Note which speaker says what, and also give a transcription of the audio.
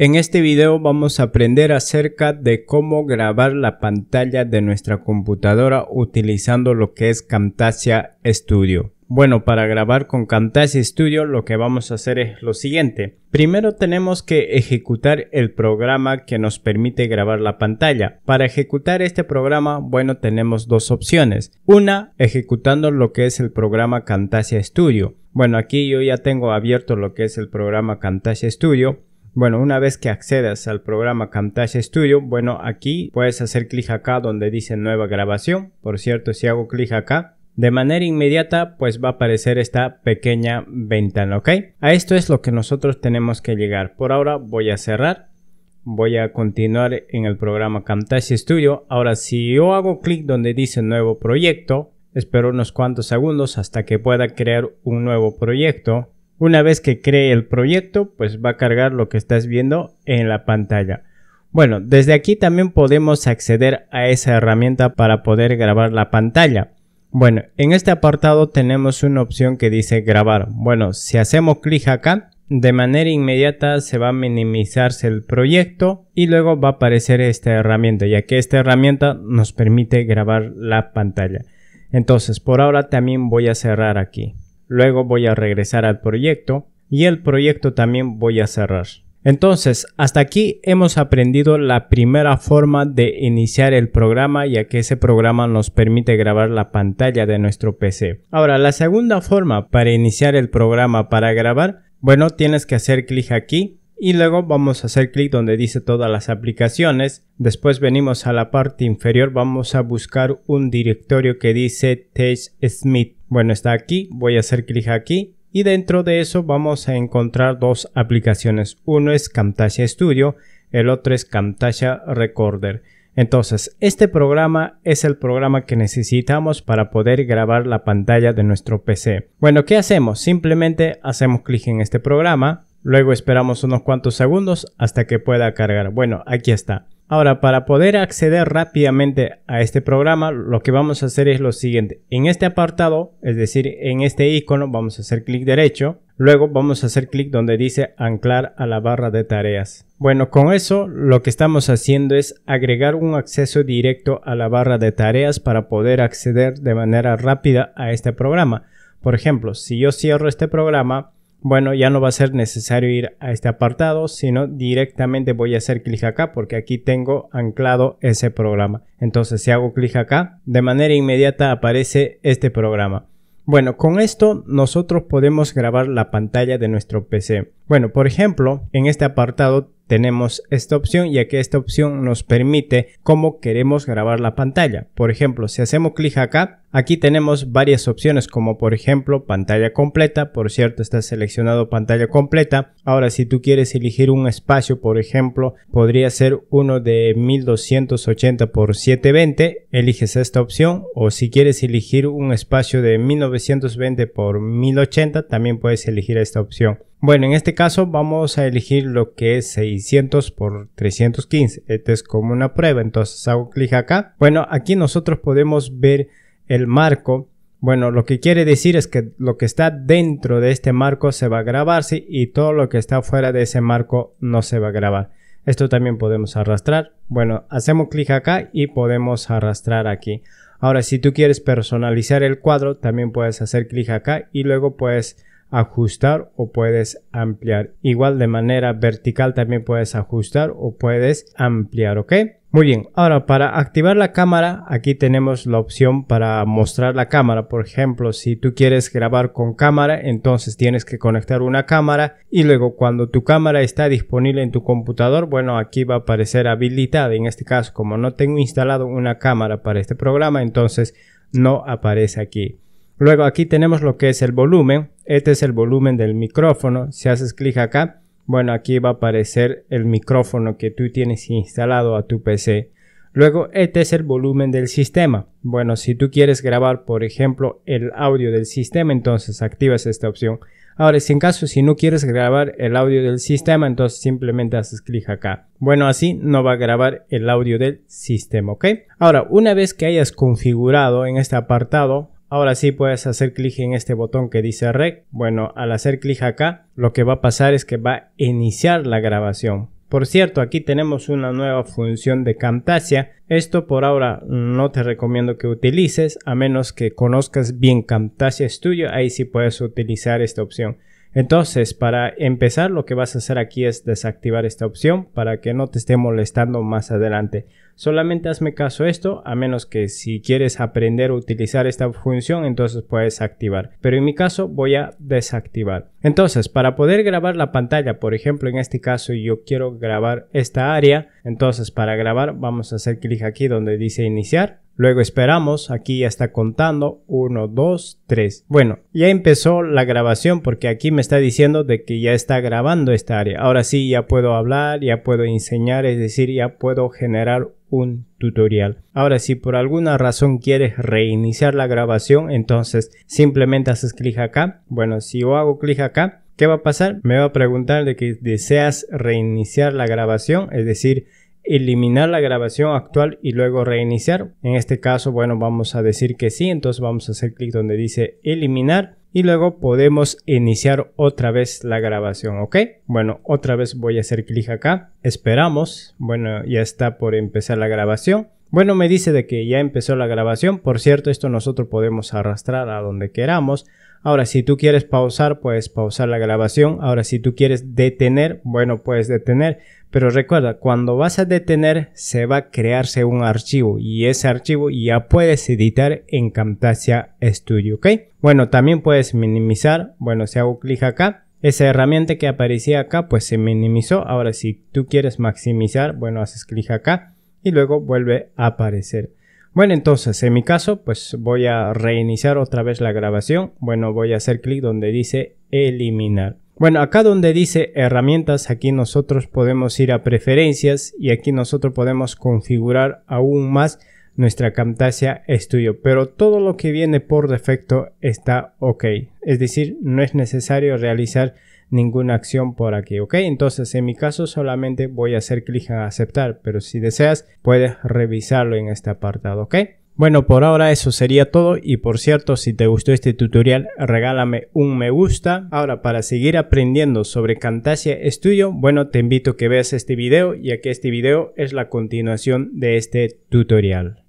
Speaker 1: En este video vamos a aprender acerca de cómo grabar la pantalla de nuestra computadora utilizando lo que es Camtasia Studio. Bueno, para grabar con Camtasia Studio lo que vamos a hacer es lo siguiente. Primero tenemos que ejecutar el programa que nos permite grabar la pantalla. Para ejecutar este programa, bueno, tenemos dos opciones. Una, ejecutando lo que es el programa Camtasia Studio. Bueno, aquí yo ya tengo abierto lo que es el programa Camtasia Studio bueno, una vez que accedas al programa Camtasia Studio, bueno, aquí puedes hacer clic acá donde dice nueva grabación. Por cierto, si hago clic acá, de manera inmediata pues va a aparecer esta pequeña ventana, ¿ok? A esto es lo que nosotros tenemos que llegar. Por ahora voy a cerrar. Voy a continuar en el programa Camtasia Studio. Ahora, si yo hago clic donde dice nuevo proyecto, espero unos cuantos segundos hasta que pueda crear un nuevo proyecto una vez que cree el proyecto, pues va a cargar lo que estás viendo en la pantalla. Bueno, desde aquí también podemos acceder a esa herramienta para poder grabar la pantalla. Bueno, en este apartado tenemos una opción que dice grabar. Bueno, si hacemos clic acá, de manera inmediata se va a minimizarse el proyecto y luego va a aparecer esta herramienta, ya que esta herramienta nos permite grabar la pantalla. Entonces, por ahora también voy a cerrar aquí luego voy a regresar al proyecto y el proyecto también voy a cerrar. Entonces, hasta aquí hemos aprendido la primera forma de iniciar el programa ya que ese programa nos permite grabar la pantalla de nuestro PC. Ahora, la segunda forma para iniciar el programa para grabar, bueno, tienes que hacer clic aquí y luego vamos a hacer clic donde dice todas las aplicaciones. Después venimos a la parte inferior, vamos a buscar un directorio que dice Smith. Bueno, está aquí, voy a hacer clic aquí y dentro de eso vamos a encontrar dos aplicaciones. Uno es Camtasia Studio, el otro es Camtasia Recorder. Entonces, este programa es el programa que necesitamos para poder grabar la pantalla de nuestro PC. Bueno, ¿qué hacemos? Simplemente hacemos clic en este programa, luego esperamos unos cuantos segundos hasta que pueda cargar. Bueno, aquí está. Ahora, para poder acceder rápidamente a este programa, lo que vamos a hacer es lo siguiente. En este apartado, es decir, en este icono, vamos a hacer clic derecho. Luego vamos a hacer clic donde dice anclar a la barra de tareas. Bueno, con eso lo que estamos haciendo es agregar un acceso directo a la barra de tareas para poder acceder de manera rápida a este programa. Por ejemplo, si yo cierro este programa, bueno, ya no va a ser necesario ir a este apartado, sino directamente voy a hacer clic acá porque aquí tengo anclado ese programa. Entonces, si hago clic acá, de manera inmediata aparece este programa. Bueno, con esto nosotros podemos grabar la pantalla de nuestro PC. Bueno, por ejemplo, en este apartado tenemos esta opción ya que esta opción nos permite cómo queremos grabar la pantalla. Por ejemplo, si hacemos clic acá, Aquí tenemos varias opciones como por ejemplo pantalla completa, por cierto está seleccionado pantalla completa. Ahora si tú quieres elegir un espacio, por ejemplo, podría ser uno de 1280 x 720, eliges esta opción o si quieres elegir un espacio de 1920 x 1080 también puedes elegir esta opción. Bueno, en este caso vamos a elegir lo que es 600 por 315. Este es como una prueba, entonces hago clic acá. Bueno, aquí nosotros podemos ver el marco, bueno, lo que quiere decir es que lo que está dentro de este marco se va a grabarse y todo lo que está fuera de ese marco no se va a grabar. Esto también podemos arrastrar. Bueno, hacemos clic acá y podemos arrastrar aquí. Ahora, si tú quieres personalizar el cuadro, también puedes hacer clic acá y luego puedes ajustar o puedes ampliar. Igual de manera vertical también puedes ajustar o puedes ampliar, ¿ok? Muy bien, ahora para activar la cámara, aquí tenemos la opción para mostrar la cámara. Por ejemplo, si tú quieres grabar con cámara, entonces tienes que conectar una cámara y luego cuando tu cámara está disponible en tu computador, bueno, aquí va a aparecer habilitada. En este caso, como no tengo instalado una cámara para este programa, entonces no aparece aquí. Luego aquí tenemos lo que es el volumen. Este es el volumen del micrófono. Si haces clic acá, bueno, aquí va a aparecer el micrófono que tú tienes instalado a tu PC. Luego, este es el volumen del sistema. Bueno, si tú quieres grabar, por ejemplo, el audio del sistema, entonces activas esta opción. Ahora, si en caso si no quieres grabar el audio del sistema, entonces simplemente haces clic acá. Bueno, así no va a grabar el audio del sistema, ¿ok? Ahora, una vez que hayas configurado en este apartado, Ahora sí puedes hacer clic en este botón que dice Rec. Bueno, al hacer clic acá, lo que va a pasar es que va a iniciar la grabación. Por cierto, aquí tenemos una nueva función de Camtasia. Esto por ahora no te recomiendo que utilices, a menos que conozcas bien Camtasia Studio, ahí sí puedes utilizar esta opción. Entonces, para empezar, lo que vas a hacer aquí es desactivar esta opción para que no te esté molestando más adelante. Solamente hazme caso esto, a menos que si quieres aprender a utilizar esta función, entonces puedes activar. Pero en mi caso voy a desactivar. Entonces, para poder grabar la pantalla, por ejemplo, en este caso yo quiero grabar esta área. Entonces, para grabar vamos a hacer clic aquí donde dice iniciar Luego esperamos, aquí ya está contando, 1, 2, 3. Bueno, ya empezó la grabación porque aquí me está diciendo de que ya está grabando esta área. Ahora sí, ya puedo hablar, ya puedo enseñar, es decir, ya puedo generar un tutorial. Ahora si por alguna razón quieres reiniciar la grabación, entonces simplemente haces clic acá. Bueno, si yo hago clic acá, ¿qué va a pasar? Me va a preguntar de que deseas reiniciar la grabación, es decir, eliminar la grabación actual y luego reiniciar. En este caso, bueno, vamos a decir que sí, entonces vamos a hacer clic donde dice eliminar y luego podemos iniciar otra vez la grabación, ¿ok? Bueno, otra vez voy a hacer clic acá, esperamos, bueno, ya está por empezar la grabación. Bueno, me dice de que ya empezó la grabación, por cierto, esto nosotros podemos arrastrar a donde queramos Ahora, si tú quieres pausar, puedes pausar la grabación. Ahora, si tú quieres detener, bueno, puedes detener. Pero recuerda, cuando vas a detener, se va a crearse un archivo y ese archivo ya puedes editar en Camtasia Studio, ¿ok? Bueno, también puedes minimizar. Bueno, si hago clic acá, esa herramienta que aparecía acá, pues se minimizó. Ahora, si tú quieres maximizar, bueno, haces clic acá y luego vuelve a aparecer. Bueno, entonces, en mi caso, pues voy a reiniciar otra vez la grabación. Bueno, voy a hacer clic donde dice eliminar. Bueno, acá donde dice herramientas, aquí nosotros podemos ir a preferencias y aquí nosotros podemos configurar aún más nuestra Camtasia Studio, pero todo lo que viene por defecto está ok, es decir, no es necesario realizar ninguna acción por aquí, ¿ok? Entonces en mi caso solamente voy a hacer clic en aceptar, pero si deseas puedes revisarlo en este apartado, ¿ok? Bueno, por ahora eso sería todo y por cierto, si te gustó este tutorial, regálame un me gusta. Ahora, para seguir aprendiendo sobre Camtasia Studio, bueno, te invito a que veas este video ya que este video es la continuación de este tutorial.